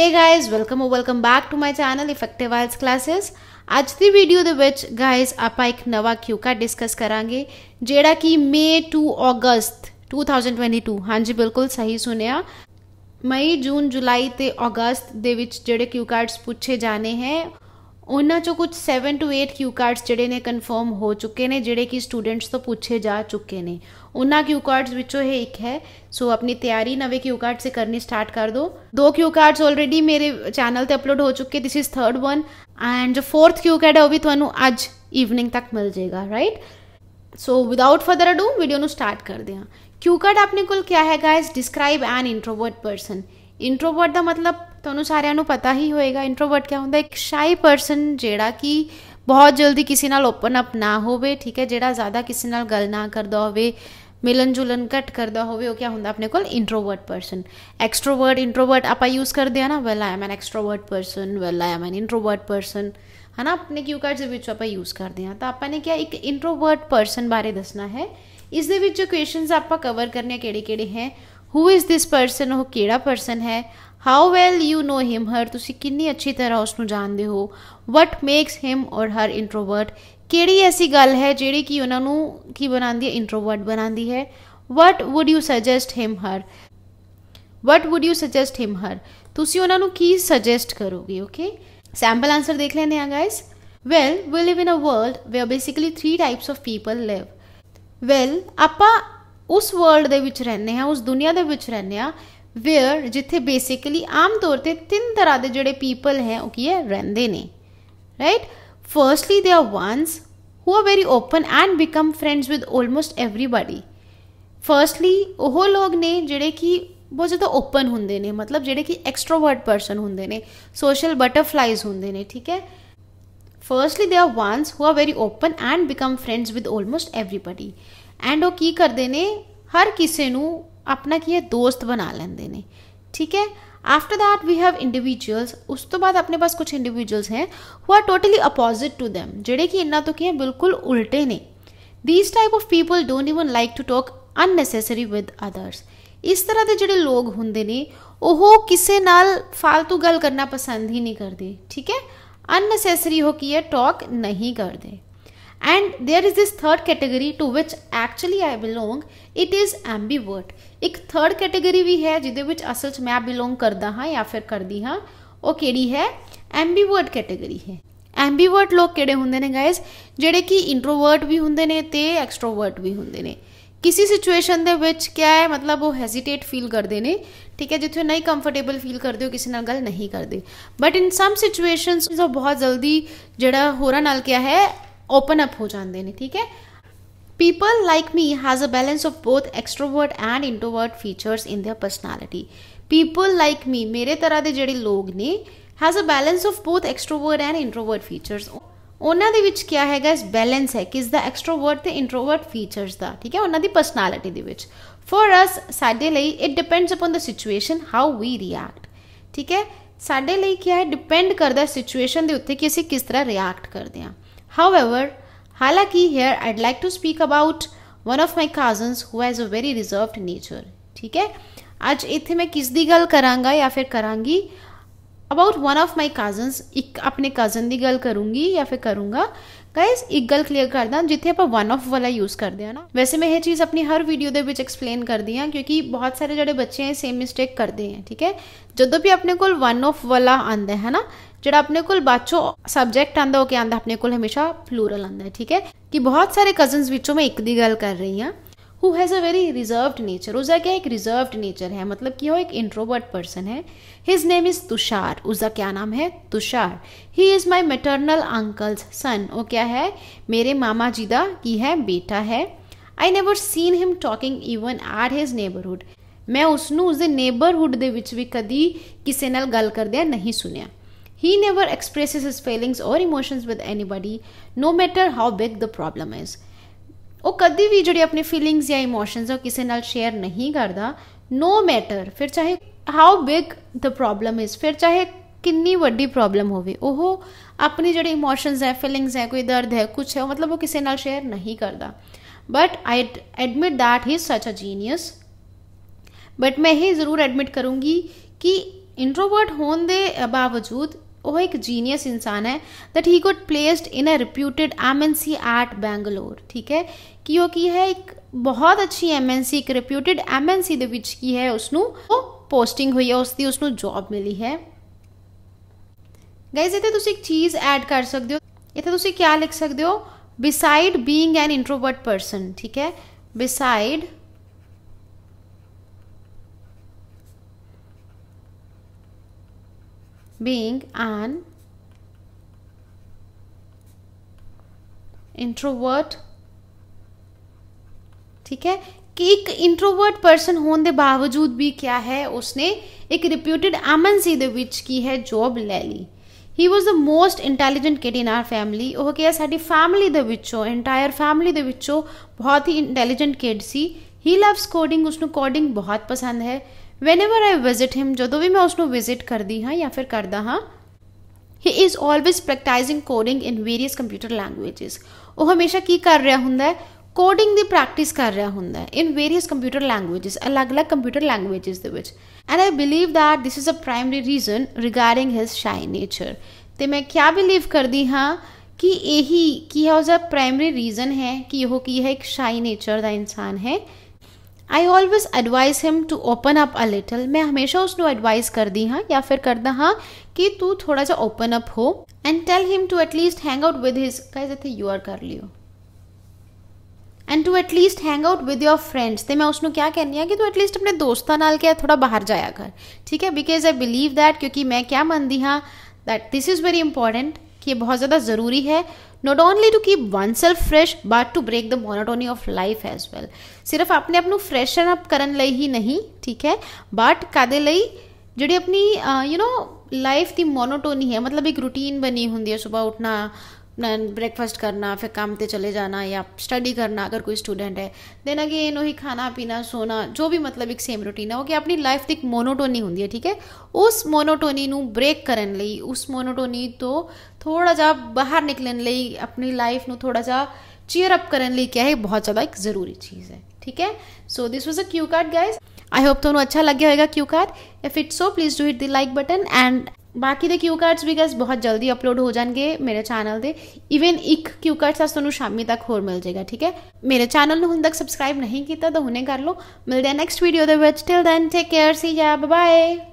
Hey guys welcome welcome back to my channel effective IELTS classes ਅੱਜ ਦੀ video ਦੇ ਵਿੱਚ ਗਾਇਸ ਆਪਾਂ ਇੱਕ ਨਵਾਂ ਕਿਊ ਕਿਊਕਾ ਡਿਸਕਸ ਕਰਾਂਗੇ ਜਿਹੜਾ ਕਿ ਮੇ ਟੂ ਅਗਸਤ 2022 ਹਾਂਜੀ ਬਿਲਕੁਲ ਸਹੀ ਸੁਣਿਆ ਮਈ ਜੂਨ ਜੁਲਾਈ ਤੇ ਅਗਸਤ ਦੇ ਵਿੱਚ ਜਿਹੜੇ ਕਿਊ ਕਾਰਡਸ ਪੁੱਛੇ ਜਾਣੇ ਹੈ ਉਹਨਾਂ ਚੋਂ ਕੁਝ 7 ਟੂ 8 ਕਿਊ ਕਾਰਡਸ ਜਿਹੜੇ ਨੇ ਕਨਫਰਮ ਹੋ ਚੁੱਕੇ ਨੇ ਜਿਹੜੇ ਕਿ ਸਟੂਡੈਂਟਸ ਤੋਂ ਪੁੱਛੇ ਜਾ ਚੁੱਕੇ ਨੇ ਉਹਨਾਂ ਕਿਊ ਕਾਰਡਸ ਵਿੱਚੋਂ ਇਹ ਇੱਕ ਹੈ ਸੋ ਆਪਣੀ ਤਿਆਰੀ ਨਵੇਂ ਕਿਊ ਕਾਰਡ ਸੇ ਕਰਨੀ ਸਟਾਰਟ ਕਰ ਦੋ ਦੋ ਕਿਊ ਕਾਰਡਸ ਆਲਰੇਡੀ ਮੇਰੇ ਚੈਨਲ ਤੇ ਅਪਲੋਡ ਹੋ ਚੁੱਕੇ this is third one and ਜੋ ਫੋਰਥ ਕਿਊ ਕਾਰਡ ਹੈ ਉਹ ਵੀ ਤੁਹਾਨੂੰ ਅੱਜ ਈਵਨਿੰਗ ਤੱਕ ਮਿਲ ਜਾਏਗਾ right so without further ado video ਨੂੰ ਸਟਾਰਟ ਕਰਦੇ ਹਾਂ ਕਿਊ ਕਾਰਡ ਆਪਣੇ ਕੋਲ ਕੀ ਹੈ guys describe an introvert person introvert ਦਾ ਮਤਲਬ ਤੁਹਾਨੂੰ ਸਾਰਿਆਂ ਨੂੰ ਪਤਾ ਹੀ ਹੋਏਗਾ ਇੰਟਰੋਵਰਟ ਕੀ ਹੁੰਦਾ ਇੱਕ ਸ਼ਾਈ ਪਰਸਨ ਜਿਹੜਾ ਕਿ ਬਹੁਤ ਜਲਦੀ ਕਿਸੇ ਨਾਲ ਓਪਨ ਅਪ ਨਾ ਹੋਵੇ ਠੀਕ ਹੈ ਜਿਹੜਾ ਜ਼ਿਆਦਾ ਕਿਸੇ ਨਾਲ ਗੱਲ ਨਾ ਕਰਦਾ ਹੋਵੇ ਮਿਲਨ ਜੁਲਨ ਘਟ ਕਰਦਾ ਹੋਵੇ ਉਹ ਕੀ ਹੁੰਦਾ ਆਪਣੇ ਕੋਲ ਇੰਟਰੋਵਰਟ ਪਰਸਨ ਐਕਸਟਰੋਵਰਟ ਇੰਟਰੋਵਰਟ ਆਪਾਂ ਯੂਜ਼ ਕਰਦੇ ਆ ਨਾ well I am an extrovert person well I am an introvert person ਹਨਾ ਆਪਣੇ ਕਿਊ ਕਾਰਡਸ ਦੇ ਵਿੱਚ ਆਪਾਂ ਯੂਜ਼ ਕਰਦੇ ਆ ਤਾਂ ਆਪਾਂ ਨੇ ਕਿਹਾ ਇੱਕ ਇੰਟਰੋਵਰਟ ਪਰਸਨ ਬਾਰੇ ਦੱਸਣਾ ਹੈ ਇਸ ਦੇ ਵਿੱਚ ਕੁਐਸਚਨਸ ਆਪਾਂ ਕਵਰ ਕਰਨੇ ਕਿਹੜੇ-ਕਿਹੜੇ ਹੈ हु इज़ दिस परसन वह किड़ा परसन है how well you know him her तुम कि अच्छी तरह उसू जानते हो वट मेक्स हिम और हर इंट्रोवर्ट कि ऐसी गल है जिड़ी कि उन्होंने की बना इंट्रोवर्ट बना है what would you suggest him her what would you suggest him her तुम उन्होंने की सजैसट करोगे ओके सैंपल आंसर देख लें guys well we live in a world we basically three types of people live well आप ਉਸ ਵਰਲਡ ਦੇ ਵਿੱਚ ਰਹਿੰਦੇ ਆ ਉਸ ਦੁਨੀਆ ਦੇ ਵਿੱਚ ਰਹਿੰਦੇ ਆ ਵੇਅਰ ਜਿੱਥੇ ਬੇਸਿਕਲੀ ਆਮ ਤੌਰ ਤੇ ਤਿੰਨ ਤਰ੍ਹਾਂ ਦੇ ਜਿਹੜੇ ਪੀਪਲ ਹੈ ਉਹ ਕੀ ਹੈ ਰਹਿੰਦੇ ਨੇ right firstly they are ones who are very open and become friends with almost everybody firstly ਉਹ ਲੋਕ ਨੇ ਜਿਹੜੇ ਕਿ ਬਹੁਤ ਜ਼ਿਆਦਾ ਓਪਨ ਹੁੰਦੇ ਨੇ ਮਤਲਬ ਜਿਹੜੇ ਕਿ ਐਕਸਟ੍ਰੋਵਰਟ ਪਰਸਨ ਹੁੰਦੇ ਨੇ ਸੋਸ਼ਲ ਬਟਰਫਲਾਈਜ਼ ਹੁੰਦੇ ਨੇ ਠੀਕ ਹੈ firstly they are ones who are very open and become friends with almost everybody and ਉਹ ਕੀ ਕਰਦੇ ਨੇ ਹਰ ਕਿਸੇ ਨੂੰ ਆਪਣਾ ਕੀ ਹੈ ਦੋਸਤ ਬਣਾ ਲੈਂਦੇ ਨੇ ਠੀਕ ਹੈ after that we have individuals उस तो बाद अपने पास कुछ इंडिविजुअल्स हैं who are totally opposite to them जेडे कि इन्ना तो की बिल्कुल उल्टे ने these type of people don't even like to talk unnecessary with others ਇਸ ਤਰ੍ਹਾਂ ਦੇ ਜਿਹੜੇ ਲੋਕ ਹੁੰਦੇ ਨੇ ਉਹ ਕਿਸੇ ਨਾਲ ਫालतू ਗੱਲ ਕਰਨਾ ਪਸੰਦ ਹੀ ਨਹੀਂ ਕਰਦੇ ਠੀਕ ਹੈ ਅਨਨੈਸੈਸਰੀ ਹੋ ਕੀ ਹੈ ਟਾਕ ਨਹੀਂ ਕਰਦੇ And there is this third category to which actually I belong. It is ambivert. ਇੱਕ ਥਰਡ ਕੈਟੇਗਰੀ ਵੀ ਹੈ ਜਿਹਦੇ ਵਿੱਚ ਅਸਲ 'ਚ ਮੈਂ ਬਿਲੋਂਗ ਕਰਦਾ ਹਾਂ ਜਾਂ ਫਿਰ ਕਰਦੀ ਹਾਂ ਉਹ ਕਿਹੜੀ ਹੈ ਐਂਬੀਵਰਟ ਕੈਟੇਗਰੀ ਹੈ ਐਂਬੀਵਰਟ ਲੋਕ ਕਿਹੜੇ ਹੁੰਦੇ ਨੇ ਗਾਇਸ ਜਿਹੜੇ ਕਿ ਇੰਟਰੋਵਰਟ ਵੀ ਹੁੰਦੇ ਨੇ ਤੇ ਐਕਸਟਰੋਵਰਟ ਵੀ ਹੁੰਦੇ ਨੇ ਕਿਸੇ ਸਿਚੁਏਸ਼ਨ ਦੇ ਵਿੱਚ ਕੀ ਹੈ ਮਤਲਬ ਉਹ ਹੈਜ਼ਿਟੇਟ ਫੀਲ ਕਰਦੇ ਨੇ ਠੀਕ ਹੈ ਜਿੱਥੇ ਨਹੀਂ ਕੰਫਰਟੇਬਲ ਫੀਲ ਕਰਦੇ ਹੋ ਕਿਸੇ ਨਾਲ ਗੱਲ ਨਹੀਂ ਕਰਦੇ ਬਟ ਇਨ ਸਮ ਸਿਚੁਏਸ਼ਨਸ ਉਹ ਬਹੁਤ ਜਲਦੀ ਜਿਹੜਾ ਹੋਰਾਂ ਨਾਲ ਕਿਹਾ ਹੈ ਓਪਨ ਅਪ ਹੋ ਜਾਂਦੇ ਨੇ ਠੀਕ ਹੈ people like me has a balance of both extrovert and introvert features in their personality people like me ਮੇਰੇ ਤਰ੍ਹਾਂ ਦੇ ਜਿਹੜੇ ਲੋਕ ਨੇ has a balance of both extrovert and introvert features ਉਹਨਾਂ ਦੇ ਵਿੱਚ ਕੀ ਹੈ ਗਾਇਸ ਬੈਲੈਂਸ ਹੈ ਕਿਸ ਦਾ ਐਕਸਟ੍ਰੋਵਰਟ ਤੇ ਇੰਟਰੋਵਰਟ ਫੀਚਰਸ ਦਾ ਠੀਕ ਹੈ ਉਹਨਾਂ ਦੀ ਪਰਸਨੈਲਿਟੀ ਦੇ ਵਿੱਚ ਫॉर ਅਸ ਸਾਡੇ ਲਈ it depends upon the situation how we react ਠੀਕ ਹੈ ਸਾਡੇ ਲਈ ਕੀ ਹੈ ਡਿਪੈਂਡ ਕਰਦਾ ਸਿਚੁਏਸ਼ਨ ਦੇ ਉੱਤੇ ਕਿ ਅਸੀਂ ਕਿਸ ਤਰ੍ਹਾਂ ਰਿਐਕਟ ਕਰਦੇ ਹਾਂ However, हालांकि here I'd like to speak about one of my cousins who has a very reserved nature. ठीक है आज इतने मैं किस दी गल करांगा या फिर करांगी about one of my cousins एक अपने कजन की गल करूंगी या फिर करूंगा गाइज एक गल क्लीयर कर दें जिथे आप वन ऑफ वाला यूज करते हैं ना वैसे मैं यह चीज़ अपनी हर वीडियो के एक्सप्लेन करती हाँ क्योंकि बहुत सारे जो बच्चे हैं सेम मिसटेक करते हैं ठीक है जो भी अपने को वन ऑफ वाला आंदा है ना ਜਿਹੜਾ ਆਪਣੇ ਕੋਲ ਬਾਚੋ ਸਬਜੈਕਟ ਆਂਦਾ ਹੋ ਕੇ ਆਂਦਾ ਆਪਣੇ ਕੋਲ ਹਮੇਸ਼ਾ ਪਲੂਰਲ ਆਂਦਾ ਹੈ ਠੀਕ ਹੈ ਕਿ ਬਹੁਤ ਸਾਰੇ ਕਜ਼ਨਸ ਵਿੱਚੋਂ ਮੈਂ ਇੱਕ ਦੀ ਗੱਲ ਕਰ ਰਹੀ ਹਾਂ who has a very reserve nature उसका क्या एक रिजर्व्ड नेचर है मतलब कि वो एक इंट्रोवर्ट पर्सन है हिज नेम इज़ तुषार उसका क्या नाम है Tushar he is my maternal uncle's son वो क्या है मेरे मामा जी का की है बेटा है I never seen him talking even or his neighbourhood मैं उसनों उसके नेबरहुड के भी कभी किसी गल करद नहीं सुनिया He never expresses his feelings or emotions with anybody, no matter how big the problem is. ਉਹ ਕਦੀ ਵੀ ਜਿਹੜੇ ਆਪਣੇ ਫੀਲਿੰਗਸ ਜਾਂ ਇਮੋਸ਼ਨਸ ਉਹ ਕਿਸੇ ਨਾਲ ਸ਼ੇਅਰ ਨਹੀਂ ਕਰਦਾ ਨੋ ਮੈਟਰ ਫਿਰ ਚਾਹੇ how big the problem is ਫਿਰ ਚਾਹੇ ਕਿੰਨੀ ਵੱਡੀ ਪ੍ਰੋਬਲਮ ਹੋਵੇ ਉਹ ਆਪਣੇ ਜਿਹੜੇ ਇਮੋਸ਼ਨਸ ਹੈ ਫੀਲਿੰਗਸ ਹੈ ਕੋਈ ਦਰਦ ਹੈ ਕੁਝ ਹੈ ਮਤਲਬ ਉਹ ਕਿਸੇ ਨਾਲ ਸ਼ੇਅਰ ਨਹੀਂ ਕਰਦਾ but I admit that he is such a genius but ਮੈਂ ਇਹ ਜ਼ਰੂਰ ਐਡਮਿਟ ਕਰੂੰਗੀ ਕਿ ਇੰਟਰੋਵਰਟ ਹੋਣ ਦੇ ਬਾਵਜੂਦ वह एक जीनियस इंसान है that he got placed in a reputed M N C at Bangalore ठीक है क्योंकि है एक बहुत अच्छी एम एन सी एक reputed M N C which की है उसनों वो पोस्टिंग हुई है उसकी उसनों जॉब मिली है गाइज इतने तुम एक चीज ऐड कर सकते हो इतने तुम क्या लिख सकते हो beside being an introvert person ठीक है बिसाइड being an इंट्रोवर्ट ठीक है कि एक इंट्रोवर्ट पर्सन होने के बावजूद भी क्या है उसने एक रिप्यूटेड एमएनसी दे विच की है जॉब ले ली he was the most intelligent kid in our family oh क्या साड़ी फैमिली दे विचो एंटायर फैमिली दे विचो बहुत ही intelligent kid see he loves coding उसने कोडिंग बहुत पसंद है whenever I visit him ਜਦੋਂ ਵੀ ਮੈਂ ਉਸ ਨੂੰ ਵਿਜ਼ਿਟ ਕਰਦੀ ਹਾਂ ਜਾਂ ਫਿਰ ਕਰਦਾ ਹਾਂ he is always practising coding in various computer languages ਉਹ ਹਮੇਸ਼ਾ ਕੀ ਕਰ ਰਿਹਾ ਹੁੰਦਾ ਹੈ ਕੋਡਿੰਗ ਦੀ ਪ੍ਰੈਕਟਿਸ ਕਰ ਰਿਹਾ ਹੁੰਦਾ ਹੈ ਇਨ ਵੇਰੀਅਸ ਕੰਪਿਊਟਰ ਲੈਂਗੁਏजेस ਅਲੱਗ-ਅਲੱਗ ਕੰਪਿਊਟਰ ਲੈਂਗੁਏजेस ਦੇ ਵਿੱਚ and I believe that this is a primary reason regarding his shy nature ਤੇ ਮੈਂ ਕਿਆ ਬਿਲੀਵ ਕਰਦੀ ਹਾਂ ਕਿ ਇਹੀ ਕੀ ਹੈ ਉਹਦਾ ਪ੍ਰਾਇਮਰੀ ਰੀਜ਼ਨ ਹੈ ਕਿ ਉਹ ਕੀ ਹੈ ਇੱਕ ਸ਼ਾਈ ਨੇਚਰ ਦਾ ਇਨਸਾਨ ਹੈ I always advise him to open up a little मैं हमेशा उसको एडवाइस करदी हाँ या फिर करता हाँ कि तू थोड़ा सा ओपन अप हो and tell him to at least hang out with his guys इथे यू आर कर लियो and to at least hang out with your friends तो मैं उसको क्या कहनी है कि तू एटलीस्ट अपने दोस्तों नाल क्या थोड़ा बाहर जाया कर ठीक है बिकॉज आई बिलीव दैट क्योंकि मैं क्या मनती हाँ that this is very important कि ये बहुत ज़्यादा ज़रूरी है not only to keep oneself fresh but to break the monotony of life as well सिर्फ अपने आप फ्रेशन अप करने लई ही नहीं ठीक है बट कदे जी अपनी यू नो लाइफ की मोनोटोनी है मतलब एक रूटीन बनी होंगी सुबह उठना ब्रेकफास्ट करना फिर काम पे चले जाना या स्टडी करना अगर कोई स्टूडेंट है देन अगेन वही खाना पीना सोना जो भी मतलब एक सेम रूटीन है वो कि अपनी लाइफ तक मोनोटोनी होंगी ठीक है उस मोनोटोनी नू ब्रेक करने लिए उस मोनोटोनी तो थोड़ा जा बाहर निकलने लिए अपनी लाइफ नू थोड़ा जा चीयर अप करने लिए क्या है बहुत ज़्यादा एक ज़रूरी चीज़ है ठीक है so this was a cue card guys I hope तो अच्छा लगे होगा cue card if it so please do it the like button and ਬਾਕੀ ਦੇ ਕਿਊ ਕਾਰਡਸ ਵੀ ਗਾਇਸ ਬਹੁਤ ਜਲਦੀ ਅਪਲੋਡ ਹੋ ਜਾਣਗੇ ਮੇਰੇ ਚੈਨਲ ਤੇ ਇਵਨ ਇੱਕ ਕਿਊ ਕਾਰਡਸ ਅਸ ਤੁਹਾਨੂੰ ਸ਼ਾਮੀ ਤੱਕ ਹੋਰ ਮਿਲ ਜਾਏਗਾ ਠੀਕ ਹੈ ਮੇਰੇ ਚੈਨਲ ਨੂੰ ਹੁਣ ਤੱਕ ਸਬਸਕ੍ਰਾਈਬ ਨਹੀਂ ਕੀਤਾ ਤਾਂ ਹੁਣੇ ਕਰ ਲਓ ਮਿਲਦੇ ਆ ਨੈਕਸਟ ਵੀਡੀਓ ਦੇ ਵਿੱਚ till then take care see ya bye